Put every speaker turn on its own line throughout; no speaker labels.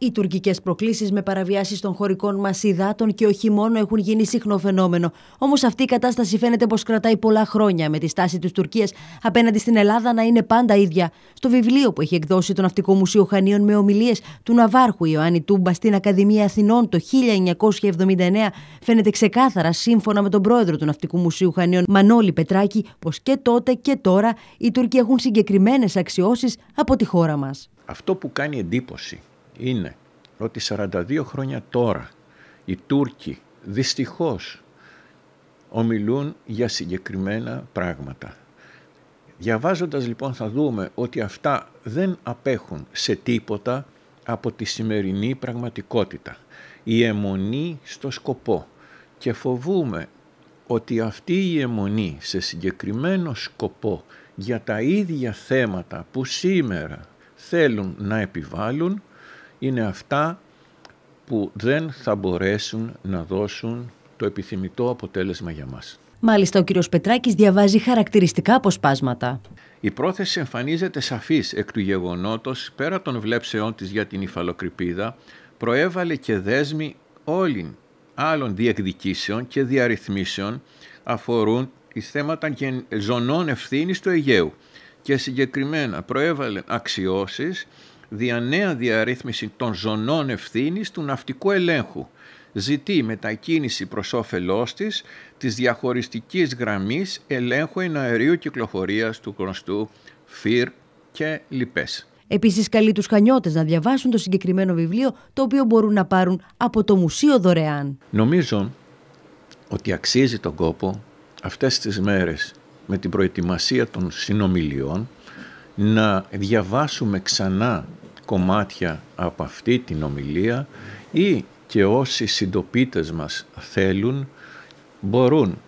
Οι τουρκικές προκλήσεις με παραβιάσεις των χωρικών μας υδάτων και όχι μόνο έχουν γίνει συχνό φαινόμενο. Όμως αυτή η κατάσταση φαίνεται πως κρατάει πολλά χρόνια, με τη στάση της Τουρκίας απέναντι στην Ελλάδα να είναι πάντα ίδια. Στο βιβλίο που έχει εκδώσει το Ναυτικό Μουσείο Χανίων με ομιλίες του Ναυάρχου Ιωάννη Τούμπα στην Ακαδημία Αθηνών το 1979, φαίνεται ξεκάθαρα σύμφωνα με τον πρόεδρο του Ναυτικού Μουσείου Χανίων Μανώλη Πετράκη πως και τότε και τώρα οι Τούρκοι έχουν συγκεκριμένες αξιώσεις από τη χώρα μας.
Αυτό που κάνει εντύπωση είναι ότι 42 χρόνια τώρα οι Τούρκοι δυστυχώς ομιλούν για συγκεκριμένα πράγματα. Διαβάζοντας λοιπόν θα δούμε ότι αυτά δεν απέχουν σε τίποτα από τη σημερινή πραγματικότητα. Η αιμονή στο σκοπό και φοβούμε ότι αυτή η αιμονή σε συγκεκριμένο σκοπό για τα ίδια θέματα που σήμερα θέλουν να επιβάλλουν είναι αυτά που δεν θα μπορέσουν να δώσουν το επιθυμητό αποτέλεσμα για μας.
Μάλιστα, ο κύριος Πετράκης διαβάζει χαρακτηριστικά αποσπάσματα.
Η πρόθεση εμφανίζεται σαφής εκ του γεγονότος, πέρα των βλέψεών της για την υφαλοκρηπίδα, προέβαλε και δέσμη όλων άλλων διεκδικήσεων και διαρρυθμίσεων αφορούν οι θέματα ζωνών ευθύνης του Αιγαίου και συγκεκριμένα προέβαλε αξιώσεις διανέα διαρρύθμιση των ζωνών ευθύνης του ναυτικού ελέγχου. Ζητεί μετακίνηση προς όφελός της της διαχωριστικής γραμμής ελέγχου εναερίου κυκλοφορίας του γνωστού ΦΥΡ και λοιπέ.
Επίσης, καλεί τους χανιώτες να διαβάσουν το συγκεκριμένο βιβλίο, το οποίο μπορούν να πάρουν από το μουσείο δωρεάν.
Νομίζω ότι αξίζει τον κόπο αυτές τις μέρες με την προετοιμασία των συνομιλιών να διαβάσουμε ξανά κομμάτια από αυτή την ομιλία ή και όσοι συντοπίτες μας θέλουν μπορούν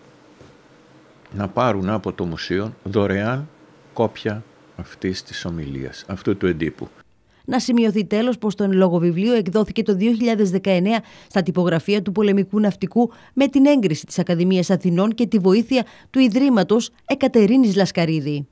να πάρουν από το μουσείο δωρεάν κόπια αυτής της ομιλίας, αυτού του εντύπου.
Να σημειωθεί τέλος πως το λόγο βιβλίο εκδόθηκε το 2019 στα τυπογραφεία του πολεμικού ναυτικού με την έγκριση της Ακαδημίας Αθηνών και τη βοήθεια του Ιδρύματος Εκατερίνης Λασκαρίδη.